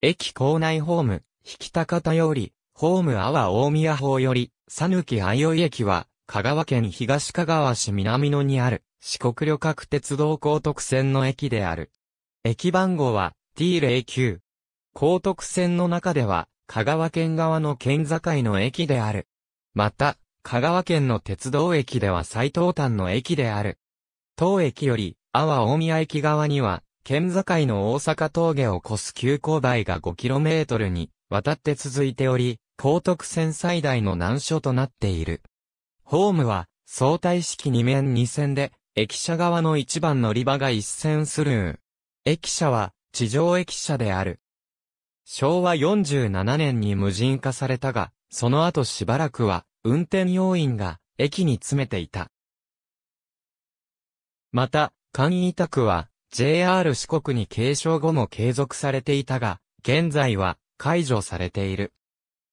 駅構内ホーム、引田方より、ホーム阿波大宮方より、さぬきあいい駅は、香川県東香川市南野にある、四国旅客鉄道高徳線の駅である。駅番号は、T09。高徳線の中では、香川県側の県境の駅である。また、香川県の鉄道駅では最東端の駅である。当駅より、阿波大宮駅側には、県境の大阪峠を越す急勾配が 5km に渡って続いており、高徳線最大の難所となっている。ホームは相対式2面2線で、駅舎側の一番乗り場が一線スルー。駅舎は地上駅舎である。昭和47年に無人化されたが、その後しばらくは運転要員が駅に詰めていた。また、簡易委託は JR 四国に継承後も継続されていたが、現在は解除されている。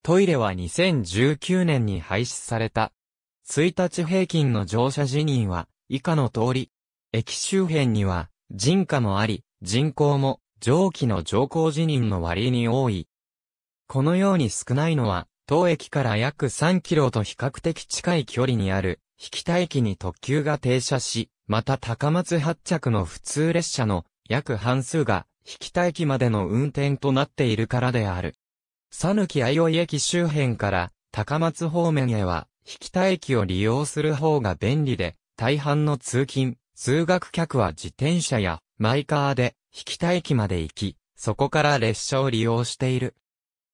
トイレは2019年に廃止された。1日平均の乗車辞任は以下の通り。駅周辺には人家もあり、人口も上記の乗降辞任の割に多い。このように少ないのは、当駅から約3キロと比較的近い距離にある、引田駅に特急が停車し、また高松発着の普通列車の約半数が、引田駅までの運転となっているからである。さぬきあよい駅周辺から高松方面へは、引田駅を利用する方が便利で、大半の通勤、通学客は自転車やマイカーで引田駅まで行き、そこから列車を利用している。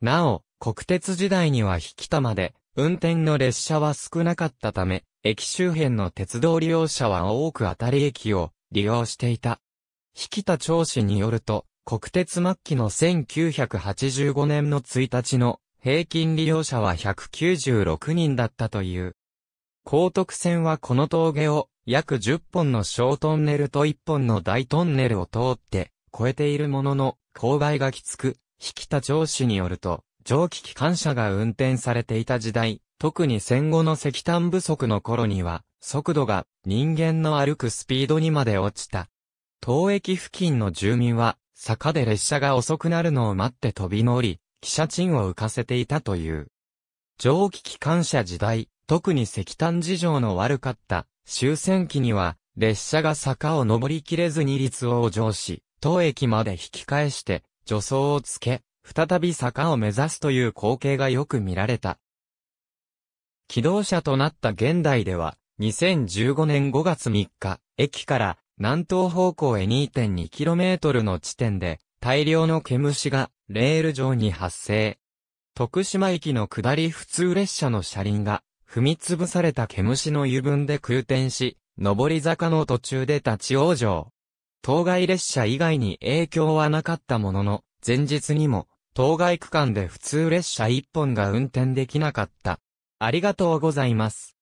なお、国鉄時代には引田まで運転の列車は少なかったため、駅周辺の鉄道利用者は多く当たり駅を利用していた。引田長氏によると、国鉄末期の1985年の1日の平均利用者は196人だったという。高徳線はこの峠を約10本の小トンネルと1本の大トンネルを通って超えているものの、勾配がきつく、引田長氏によると、蒸気機関車が運転されていた時代、特に戦後の石炭不足の頃には、速度が人間の歩くスピードにまで落ちた。当駅付近の住民は、坂で列車が遅くなるのを待って飛び乗り、汽車賃を浮かせていたという。蒸気機関車時代、特に石炭事情の悪かった終戦期には、列車が坂を登りきれずに立往生し、当駅まで引き返して、助走をつけ、再び坂を目指すという光景がよく見られた。起動車となった現代では、2015年5月3日、駅から南東方向へ 2.2km の地点で、大量の毛虫がレール上に発生。徳島駅の下り普通列車の車輪が踏みつぶされた毛虫の油分で空転し、上り坂の途中で立ち往生。当該列車以外に影響はなかったものの、前日にも、当該区間で普通列車1本が運転できなかったありがとうございます。